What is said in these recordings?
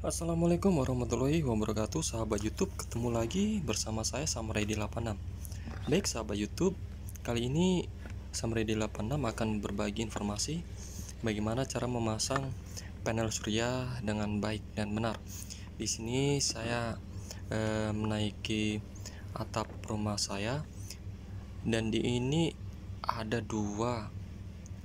Assalamualaikum warahmatullahi wabarakatuh Sahabat Youtube, ketemu lagi bersama saya samredi 86 Baik sahabat Youtube, kali ini samredi 86 akan berbagi informasi Bagaimana cara memasang panel surya dengan baik dan benar Di sini saya e, menaiki atap rumah saya Dan di ini ada dua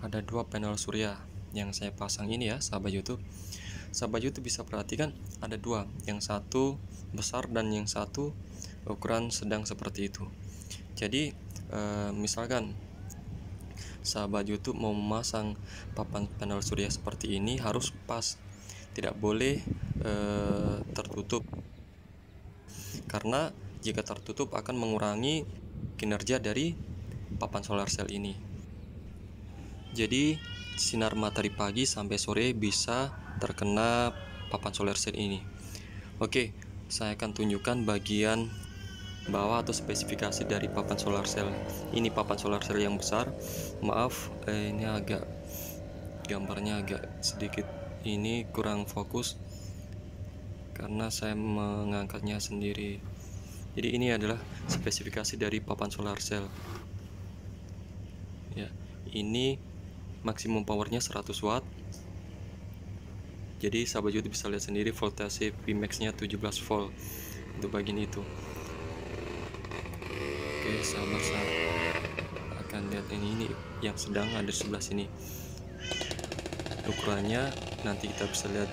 Ada dua panel surya yang saya pasang ini ya sahabat Youtube sahabat YouTube bisa perhatikan ada dua, yang satu besar dan yang satu ukuran sedang seperti itu. Jadi eh, misalkan sahabat YouTube mau memasang papan panel surya seperti ini harus pas, tidak boleh eh, tertutup. Karena jika tertutup akan mengurangi kinerja dari papan solar cell ini. Jadi sinar matahari pagi sampai sore bisa terkena papan solar cell ini. Oke, saya akan tunjukkan bagian bawah atau spesifikasi dari papan solar cell. Ini papan solar cell yang besar. Maaf, eh, ini agak gambarnya agak sedikit ini kurang fokus karena saya mengangkatnya sendiri. Jadi ini adalah spesifikasi dari papan solar cell. Ya, ini maksimum powernya 100 watt jadi sahabat juga bisa lihat sendiri voltase Vmax nya 17 volt untuk bagian itu oke sahabat saya akan lihat ini ini yang sedang ada sebelah sini ukurannya nanti kita bisa lihat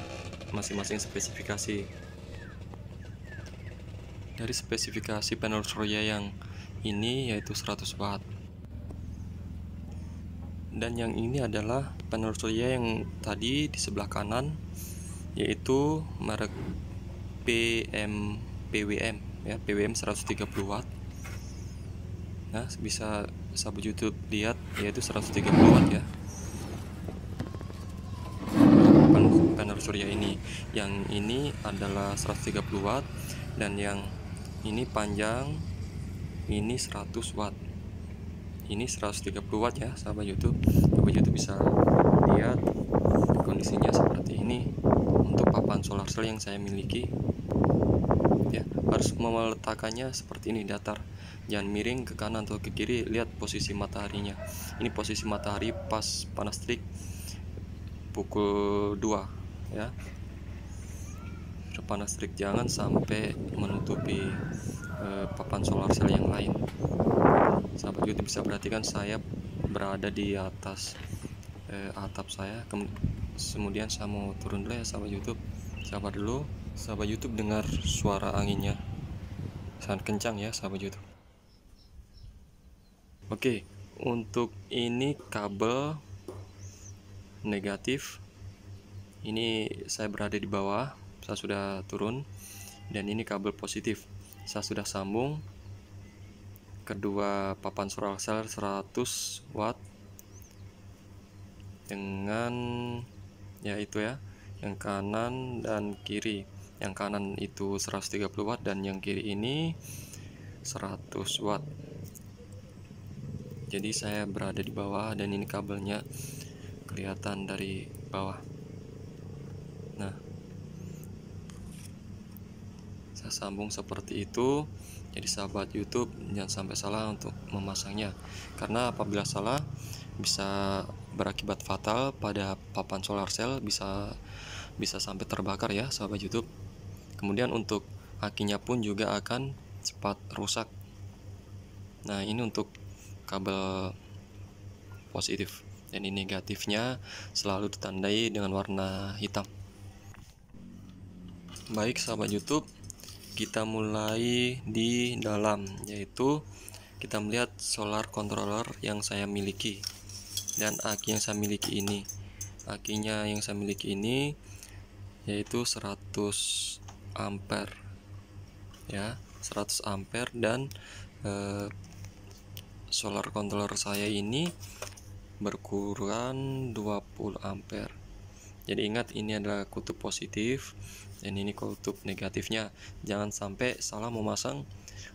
masing-masing spesifikasi dari spesifikasi panel Surya yang ini yaitu 100 watt dan yang ini adalah panel surya yang tadi di sebelah kanan yaitu merek PM PWM ya PWM 130 watt nah bisa sahabat YouTube lihat yaitu 130 watt ya panel surya ini yang ini adalah 130 watt dan yang ini panjang ini 100 watt ini 130 watt ya sahabat YouTube sahabat YouTube bisa lihat kondisinya seperti solar cell yang saya miliki ya harus meletakkannya seperti ini datar jangan miring ke kanan atau ke kiri lihat posisi mataharinya ini posisi matahari pas panas terik pukul 2 ya panas terik jangan sampai menutupi eh, papan solar cell yang lain sahabat YouTube bisa perhatikan saya berada di atas eh, atap saya kemudian saya mau turun dulu ya sahabat YouTube sabar dulu sahabat YouTube dengar suara anginnya sangat kencang ya sahabat YouTube oke untuk ini kabel negatif ini saya berada di bawah saya sudah turun dan ini kabel positif saya sudah sambung kedua papan solar cell 100 watt dengan ya itu ya yang kanan dan kiri yang kanan itu 130 watt dan yang kiri ini 100 watt jadi saya berada di bawah dan ini kabelnya kelihatan dari bawah nah saya sambung seperti itu jadi sahabat YouTube jangan sampai salah untuk memasangnya karena apabila salah bisa berakibat fatal pada papan solar cell bisa bisa sampai terbakar ya sahabat YouTube. Kemudian untuk akinya pun juga akan cepat rusak. Nah, ini untuk kabel positif dan ini negatifnya selalu ditandai dengan warna hitam. Baik sahabat YouTube, kita mulai di dalam yaitu kita melihat solar controller yang saya miliki dan aki yang saya miliki ini akinya yang saya miliki ini yaitu 100 ampere ya 100 ampere dan eh, solar controller saya ini berkurang 20 ampere jadi ingat ini adalah kutub positif dan ini kutub negatifnya jangan sampai salah memasang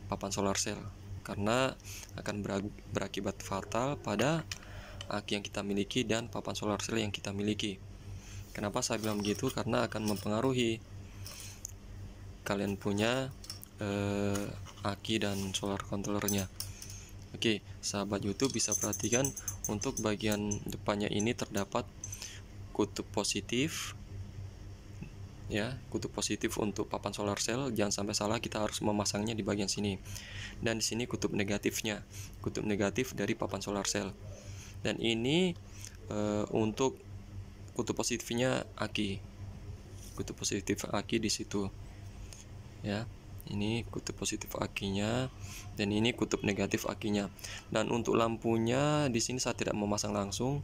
papan solar cell karena akan berakibat fatal pada aki yang kita miliki dan papan solar cell yang kita miliki Kenapa saya bilang begitu? Karena akan mempengaruhi kalian punya eh, aki dan solar controllernya. Oke, sahabat YouTube bisa perhatikan untuk bagian depannya ini terdapat kutub positif ya kutub positif untuk papan solar cell jangan sampai salah kita harus memasangnya di bagian sini dan di sini kutub negatifnya kutub negatif dari papan solar cell dan ini e, untuk kutu positifnya Aki kutu positif Aki di situ ya ini kutub positif akinya dan ini kutub negatif akinya dan untuk lampunya di sini saya tidak memasang langsung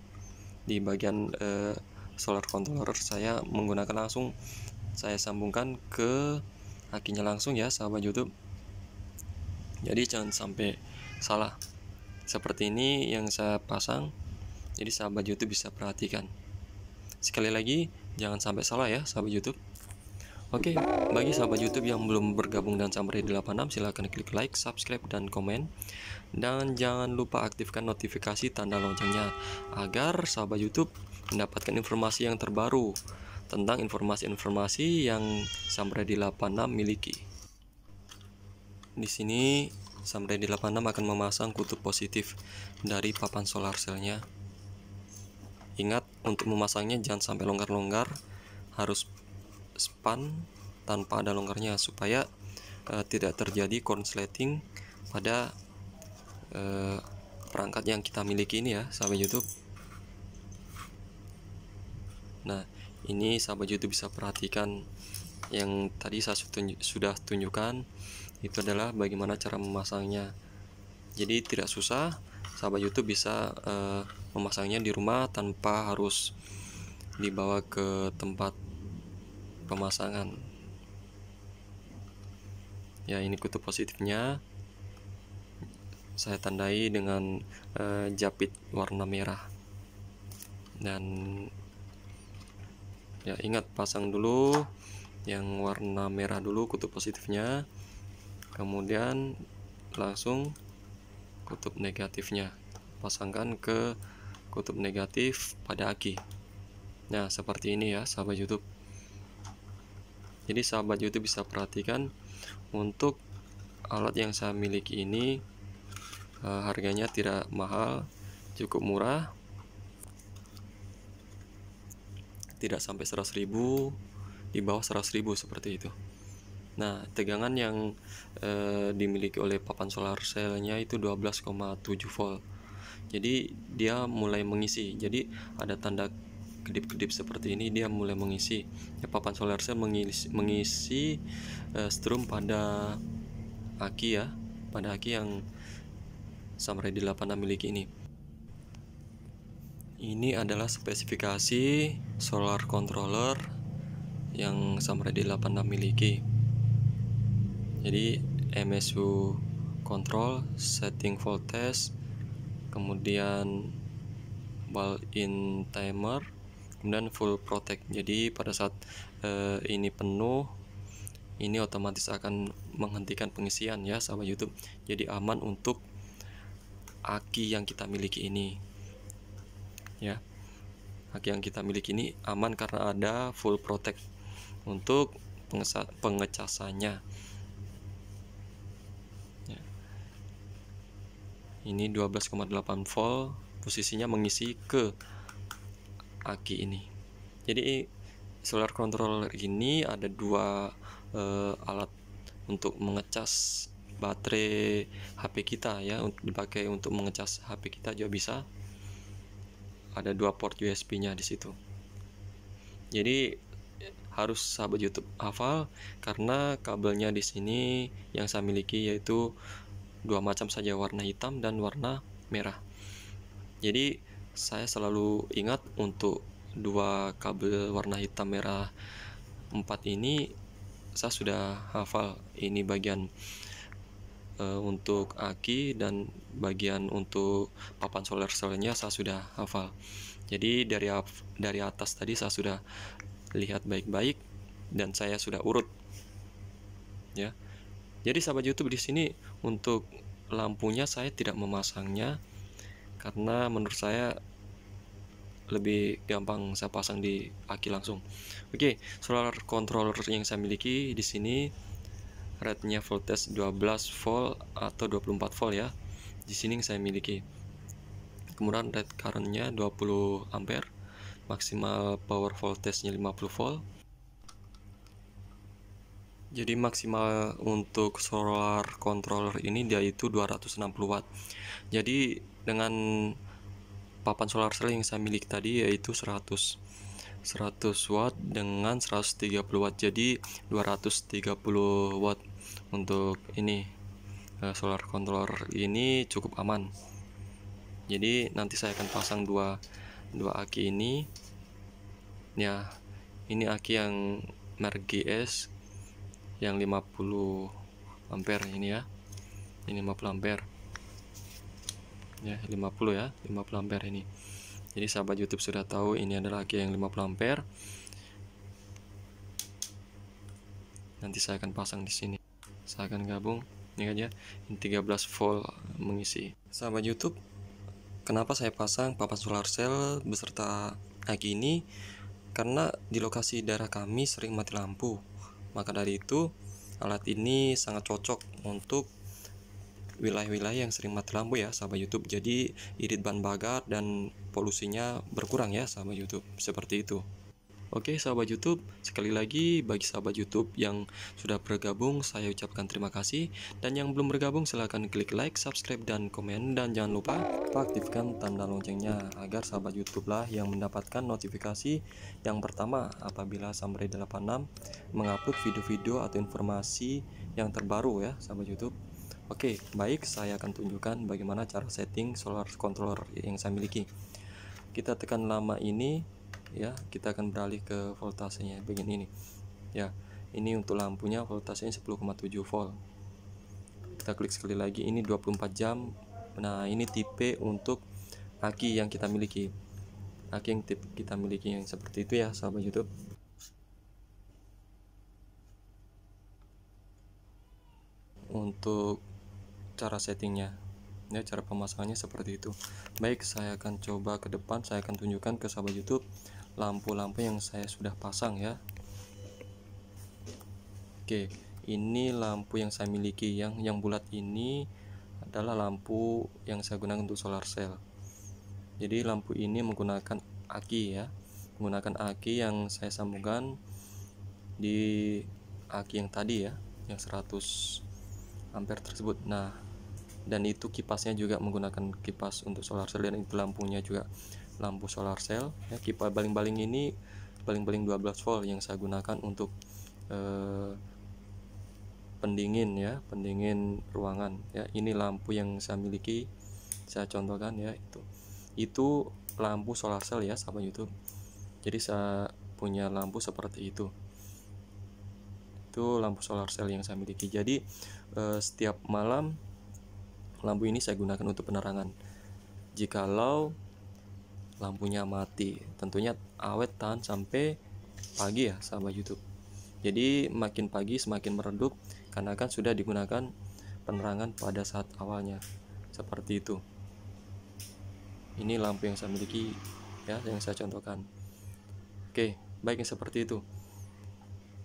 di bagian eh, solar controller saya menggunakan langsung saya sambungkan ke akinya langsung ya sahabat YouTube jadi jangan sampai salah seperti ini yang saya pasang jadi sahabat YouTube bisa perhatikan Sekali lagi, jangan sampai salah ya, sahabat YouTube. Oke, bagi sahabat YouTube yang belum bergabung dan Sampai 86, silahkan klik like, subscribe, dan komen. Dan jangan lupa aktifkan notifikasi tanda loncengnya agar sahabat YouTube mendapatkan informasi yang terbaru tentang informasi-informasi yang Sampai 86 miliki. Di sini Sampai 86 akan memasang kutub positif dari papan solar cellnya Ingat untuk memasangnya jangan sampai longgar-longgar, harus span tanpa ada longgarnya supaya uh, tidak terjadi konsleting pada uh, perangkat yang kita miliki ini ya, sahabat YouTube. Nah, ini sahabat YouTube bisa perhatikan yang tadi saya sudah tunjukkan itu adalah bagaimana cara memasangnya. Jadi tidak susah sahabat YouTube bisa uh, memasangnya di rumah tanpa harus dibawa ke tempat pemasangan. Ya, ini kutub positifnya. Saya tandai dengan uh, japit warna merah. Dan ya ingat pasang dulu yang warna merah dulu kutub positifnya. Kemudian langsung kutub negatifnya pasangkan ke kutub negatif pada aki nah seperti ini ya sahabat youtube jadi sahabat youtube bisa perhatikan untuk alat yang saya miliki ini eh, harganya tidak mahal cukup murah tidak sampai ribu, di bawah ribu seperti itu Nah, tegangan yang e, dimiliki oleh papan solar selnya itu 12,7 volt. Jadi dia mulai mengisi. Jadi ada tanda kedip-kedip seperti ini dia mulai mengisi. Ya, papan solar cell mengisi, mengisi eh, e, strum pada aki ya, pada aki yang Samurai 86 miliki ini. Ini adalah spesifikasi solar controller yang Samurai 86 miliki jadi MSU control setting voltage kemudian ball in timer kemudian full protect jadi pada saat eh, ini penuh ini otomatis akan menghentikan pengisian ya sama YouTube jadi aman untuk aki yang kita miliki ini ya aki yang kita miliki ini aman karena ada full protect untuk pengecasannya ini 12,8 volt posisinya mengisi ke aki ini jadi solar control ini ada dua uh, alat untuk mengecas baterai HP kita ya untuk dipakai untuk mengecas HP kita juga bisa ada dua port USB nya di situ jadi harus sahabat YouTube hafal karena kabelnya di sini yang saya miliki yaitu dua macam saja warna hitam dan warna merah. Jadi saya selalu ingat untuk dua kabel warna hitam merah empat ini saya sudah hafal ini bagian e, untuk aki dan bagian untuk papan solar selnya saya sudah hafal. Jadi dari dari atas tadi saya sudah lihat baik-baik dan saya sudah urut. Ya. Jadi sahabat YouTube di sini untuk lampunya saya tidak memasangnya karena menurut saya lebih gampang saya pasang di aki langsung. Oke, solar controller yang saya miliki di sini rednya voltage 12 volt atau 24 volt ya. Di sini yang saya miliki. Kemudian red currentnya 20 ampere, maksimal power voltage-nya 50 volt jadi maksimal untuk solar controller ini dia itu 260 watt. Jadi dengan papan solar cell yang saya milik tadi yaitu 100 100 watt dengan 130 watt. Jadi 230 watt untuk ini eh, solar controller ini cukup aman. Jadi nanti saya akan pasang dua dua aki ini. Ya, ini aki yang merek GS yang 50 ampere ini ya ini 50 ampere ya 50 ya 50 ampere ini jadi sahabat YouTube sudah tahu ini adalah aki yang 50 ampere nanti saya akan pasang di sini saya akan gabung ini aja ini 13 volt mengisi sahabat YouTube kenapa saya pasang papan solar cell beserta aki ini karena di lokasi daerah kami sering mati lampu maka dari itu, alat ini sangat cocok untuk wilayah-wilayah yang sering mati lampu ya sama YouTube. Jadi irit ban bagar dan polusinya berkurang ya sama YouTube. Seperti itu. Oke sahabat YouTube, sekali lagi bagi sahabat YouTube yang sudah bergabung saya ucapkan terima kasih dan yang belum bergabung silahkan klik like, subscribe dan komen dan jangan lupa aktifkan tanda loncengnya agar sahabat YouTube lah yang mendapatkan notifikasi yang pertama apabila Samre 86 mengupload video-video atau informasi yang terbaru ya sahabat YouTube. Oke, baik saya akan tunjukkan bagaimana cara setting solar controller yang saya miliki. Kita tekan lama ini ya kita akan beralih ke voltasenya begini ini ya ini untuk lampunya voltasenya 10,7 volt kita klik sekali lagi ini 24 jam nah ini tipe untuk aki yang kita miliki aki yang tipe kita miliki yang seperti itu ya sahabat YouTube untuk cara settingnya ya cara pemasangannya seperti itu baik saya akan coba ke depan saya akan tunjukkan ke sahabat YouTube lampu-lampu yang saya sudah pasang ya oke ini lampu yang saya miliki yang yang bulat ini adalah lampu yang saya gunakan untuk solar cell jadi lampu ini menggunakan aki ya menggunakan aki yang saya sambungkan di aki yang tadi ya yang 100 ampere tersebut nah dan itu kipasnya juga menggunakan kipas untuk solar cell dan itu lampunya juga lampu solar cell ya kipas baling-baling ini baling-baling 12 volt yang saya gunakan untuk eh, pendingin ya pendingin ruangan ya ini lampu yang saya miliki saya contohkan ya itu itu lampu solar cell ya sahabat YouTube jadi saya punya lampu seperti itu itu lampu solar cell yang saya miliki jadi eh, setiap malam lampu ini saya gunakan untuk penerangan jikalau lampunya mati tentunya awet tahan sampai pagi ya sahabat YouTube jadi makin pagi semakin meredup karena kan sudah digunakan penerangan pada saat awalnya seperti itu ini lampu yang saya miliki ya yang saya contohkan oke yang seperti itu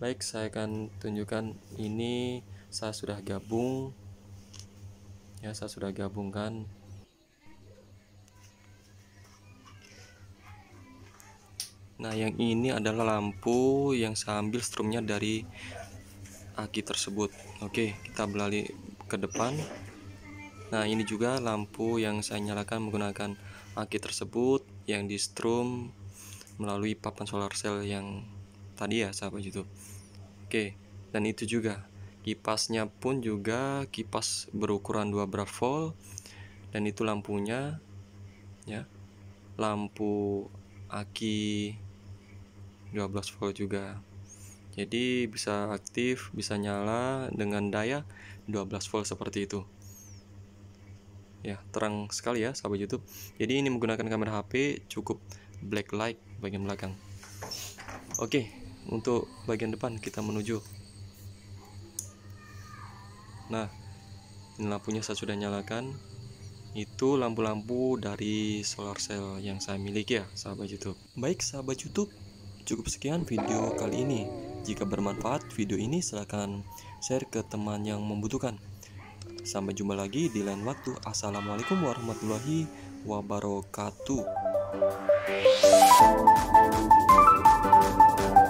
baik saya akan tunjukkan ini saya sudah gabung ya saya sudah gabungkan Nah, yang ini adalah lampu yang saya ambil strumnya dari aki tersebut. Oke, kita beralih ke depan. Nah, ini juga lampu yang saya nyalakan menggunakan aki tersebut yang di strum melalui papan solar cell yang tadi ya, sahabat YouTube. Oke, dan itu juga kipasnya pun juga kipas berukuran 2 volt dan itu lampunya ya. Lampu aki 12 volt juga jadi bisa aktif bisa nyala dengan daya 12 volt seperti itu ya terang sekali ya sahabat YouTube jadi ini menggunakan kamera HP cukup black light bagian belakang oke untuk bagian depan kita menuju nah ini lampunya saya sudah nyalakan itu lampu-lampu dari solar cell yang saya miliki ya sahabat YouTube baik sahabat YouTube Cukup sekian video kali ini. Jika bermanfaat video ini silahkan share ke teman yang membutuhkan. Sampai jumpa lagi di lain waktu. Assalamualaikum warahmatullahi wabarakatuh.